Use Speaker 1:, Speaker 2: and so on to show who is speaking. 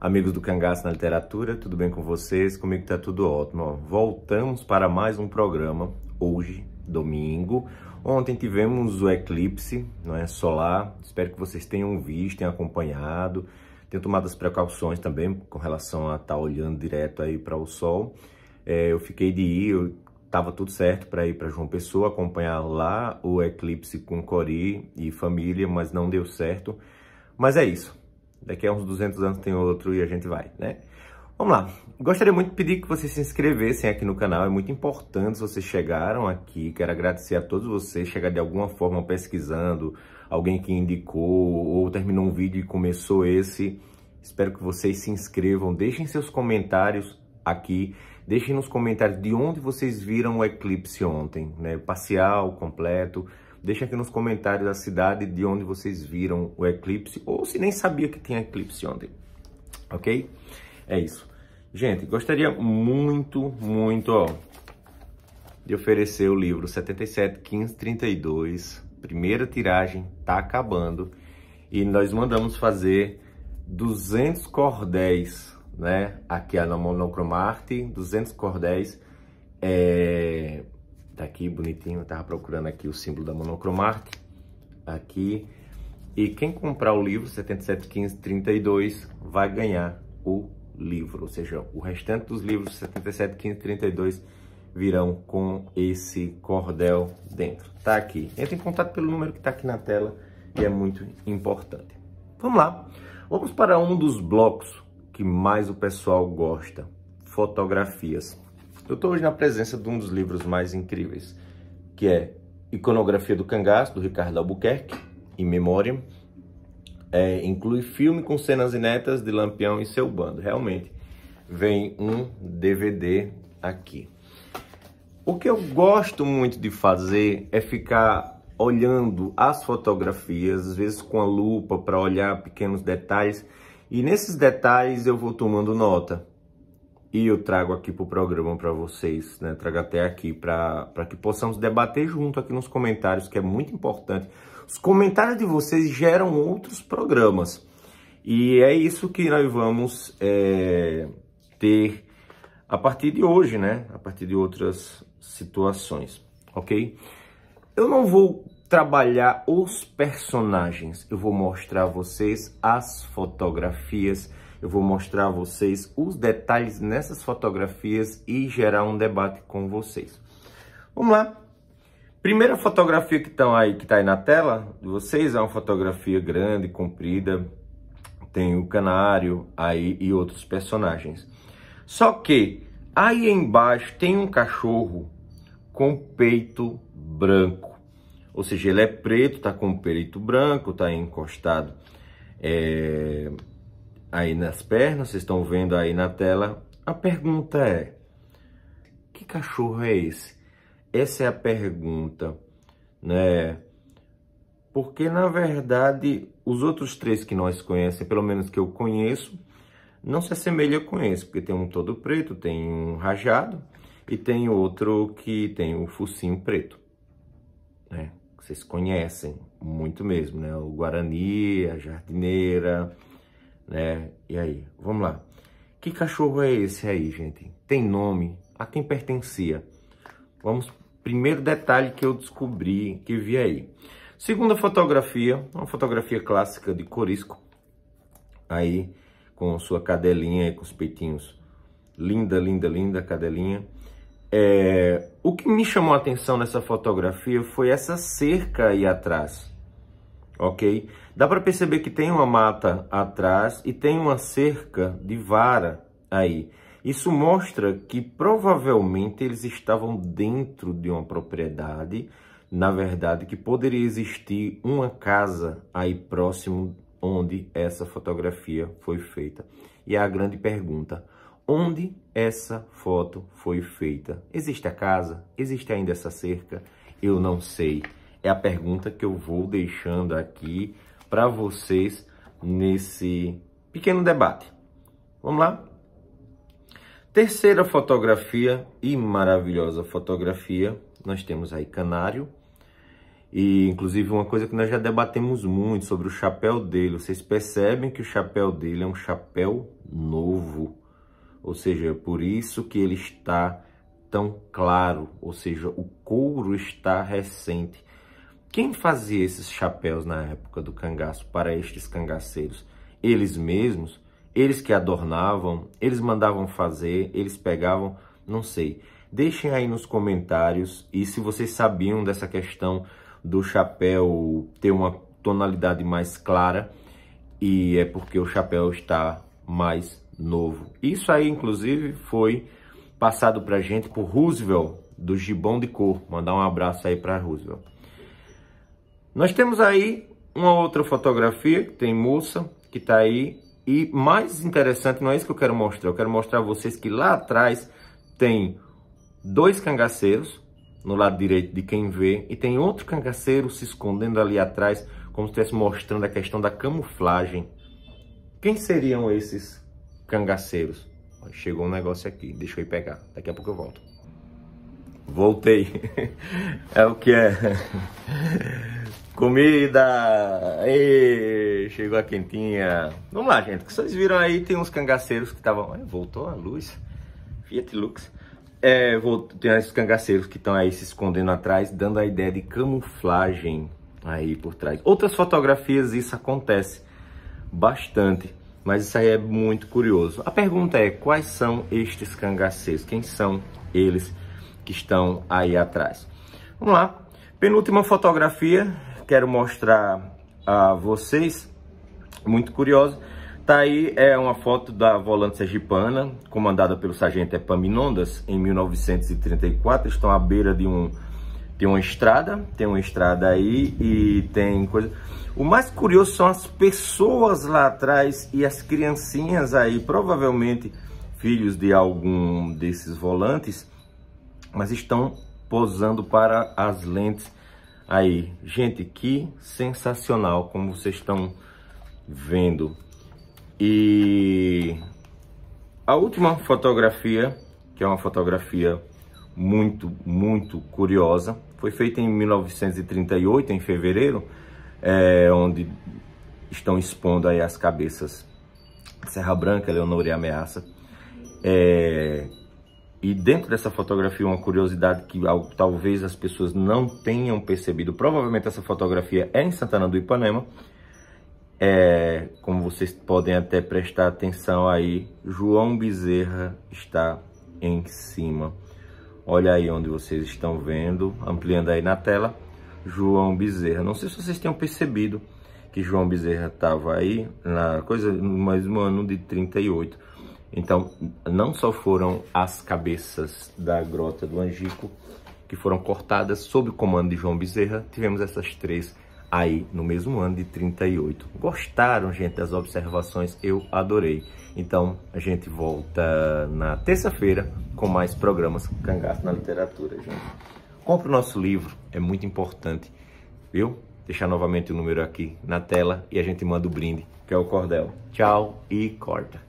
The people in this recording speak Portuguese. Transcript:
Speaker 1: Amigos do Cangaço na Literatura, tudo bem com vocês? Comigo tá tudo ótimo. Voltamos para mais um programa, hoje, domingo. Ontem tivemos o eclipse não é, solar, espero que vocês tenham visto, tenham acompanhado, tenham tomado as precauções também com relação a estar tá olhando direto aí para o sol. É, eu fiquei de ir, eu tava tudo certo para ir para João Pessoa acompanhar lá o eclipse com Cori e família, mas não deu certo. Mas é isso. Daqui a uns 200 anos tem outro e a gente vai, né? Vamos lá. Gostaria muito de pedir que vocês se inscrevessem aqui no canal. É muito importante se vocês chegaram aqui. Quero agradecer a todos vocês. Chegar de alguma forma pesquisando, alguém que indicou ou terminou um vídeo e começou esse. Espero que vocês se inscrevam. Deixem seus comentários aqui. Deixem nos comentários de onde vocês viram o eclipse ontem, né? Parcial, completo. Deixa aqui nos comentários a cidade de onde vocês viram o eclipse ou se nem sabia que tinha eclipse ontem, ok? É isso. Gente, gostaria muito, muito, ó, de oferecer o livro 771532, primeira tiragem, tá acabando. E nós mandamos fazer 200 cordéis, né? Aqui a monocromarte, 200 cordéis, é Tá aqui bonitinho, tava procurando aqui o símbolo da Monocromark. Tá aqui. E quem comprar o livro 771532 vai ganhar o livro, ou seja, o restante dos livros 771532 virão com esse cordel dentro. Tá aqui. Entre em contato pelo número que tá aqui na tela e é muito importante. Vamos lá. Vamos para um dos blocos que mais o pessoal gosta, fotografias. Eu estou hoje na presença de um dos livros mais incríveis, que é Iconografia do Cangaço, do Ricardo Albuquerque, em memória. É, inclui filme com cenas inéditas de Lampião e seu bando. Realmente, vem um DVD aqui. O que eu gosto muito de fazer é ficar olhando as fotografias, às vezes com a lupa para olhar pequenos detalhes, e nesses detalhes eu vou tomando nota e eu trago aqui para o programa para vocês, né? Trago até aqui para que possamos debater junto aqui nos comentários, que é muito importante. Os comentários de vocês geram outros programas. E é isso que nós vamos é, ter a partir de hoje, né? A partir de outras situações, ok? Eu não vou trabalhar os personagens, eu vou mostrar a vocês as fotografias eu vou mostrar a vocês os detalhes nessas fotografias e gerar um debate com vocês. Vamos lá. Primeira fotografia que estão aí que está aí na tela de vocês é uma fotografia grande, comprida, tem o canário aí e outros personagens. Só que aí embaixo tem um cachorro com peito branco. Ou seja, ele é preto, tá com o peito branco, tá encostado é, aí nas pernas, vocês estão vendo aí na tela. A pergunta é, que cachorro é esse? Essa é a pergunta, né? Porque, na verdade, os outros três que nós conhecemos, pelo menos que eu conheço, não se assemelha com esse, porque tem um todo preto, tem um rajado e tem outro que tem o um focinho preto, né? Vocês conhecem muito mesmo, né? O Guarani, a jardineira, né? E aí, vamos lá. Que cachorro é esse aí, gente? Tem nome? A quem pertencia? Vamos, primeiro detalhe que eu descobri, que vi aí. Segunda fotografia, uma fotografia clássica de Corisco. Aí, com sua cadelinha e com os peitinhos. Linda, linda, linda cadelinha. É, o que me chamou a atenção nessa fotografia foi essa cerca aí atrás ok? Dá para perceber que tem uma mata atrás e tem uma cerca de vara aí. Isso mostra que provavelmente eles estavam dentro de uma propriedade, na verdade, que poderia existir uma casa aí próximo onde essa fotografia foi feita. E é a grande pergunta, onde essa foto foi feita? Existe a casa? Existe ainda essa cerca? Eu não sei é a pergunta que eu vou deixando aqui para vocês nesse pequeno debate. Vamos lá? Terceira fotografia e maravilhosa fotografia, nós temos aí canário. E inclusive uma coisa que nós já debatemos muito sobre o chapéu dele. Vocês percebem que o chapéu dele é um chapéu novo. Ou seja, é por isso que ele está tão claro, ou seja, o couro está recente. Quem fazia esses chapéus na época do cangaço para estes cangaceiros? Eles mesmos? Eles que adornavam? Eles mandavam fazer? Eles pegavam? Não sei. Deixem aí nos comentários e se vocês sabiam dessa questão do chapéu ter uma tonalidade mais clara e é porque o chapéu está mais novo. Isso aí, inclusive, foi passado para gente por Roosevelt, do Gibão de Cor. Mandar um abraço aí para Roosevelt. Nós temos aí uma outra fotografia, que tem moça, que está aí. E mais interessante, não é isso que eu quero mostrar. Eu quero mostrar a vocês que lá atrás tem dois cangaceiros, no lado direito de quem vê, e tem outro cangaceiro se escondendo ali atrás, como se estivesse mostrando a questão da camuflagem. Quem seriam esses cangaceiros? Chegou um negócio aqui, deixa eu ir pegar. Daqui a pouco eu volto. Voltei. É o que é. Comida! Ei, chegou a quentinha. Vamos lá, gente. O que vocês viram aí, tem uns cangaceiros que estavam... Voltou a luz. Fiat Lux. É, voltou... tem uns cangaceiros que estão aí se escondendo atrás, dando a ideia de camuflagem aí por trás. Outras fotografias isso acontece bastante, mas isso aí é muito curioso. A pergunta é, quais são estes cangaceiros? Quem são eles que estão aí atrás? Vamos lá. Penúltima fotografia, quero mostrar a vocês, muito curioso. Tá aí é uma foto da volante sergipana, comandada pelo sargento Epaminondas em 1934. Estão à beira de um tem uma estrada, tem uma estrada aí e tem coisa. O mais curioso são as pessoas lá atrás e as criancinhas aí, provavelmente filhos de algum desses volantes, mas estão posando para as lentes aí. Gente, que sensacional como vocês estão vendo. E a última fotografia, que é uma fotografia muito, muito curiosa, foi feita em 1938, em fevereiro, é, onde estão expondo aí as cabeças Serra Branca, Leonor e Ameaça, é, e dentro dessa fotografia, uma curiosidade que talvez as pessoas não tenham percebido, provavelmente essa fotografia é em Santana do Ipanema. É, como vocês podem até prestar atenção aí, João Bezerra está em cima. Olha aí onde vocês estão vendo, ampliando aí na tela, João Bezerra. Não sei se vocês tenham percebido que João Bezerra estava aí na coisa, mais no ano de 38. Então, não só foram as cabeças da Grota do Angico que foram cortadas sob o comando de João Bezerra, tivemos essas três aí no mesmo ano de 38. Gostaram, gente, das observações? Eu adorei. Então, a gente volta na terça-feira com mais programas Cangaço na Literatura, gente. Compre o nosso livro, é muito importante, viu? Deixar novamente o número aqui na tela e a gente manda o brinde, que é o cordel. Tchau e corta!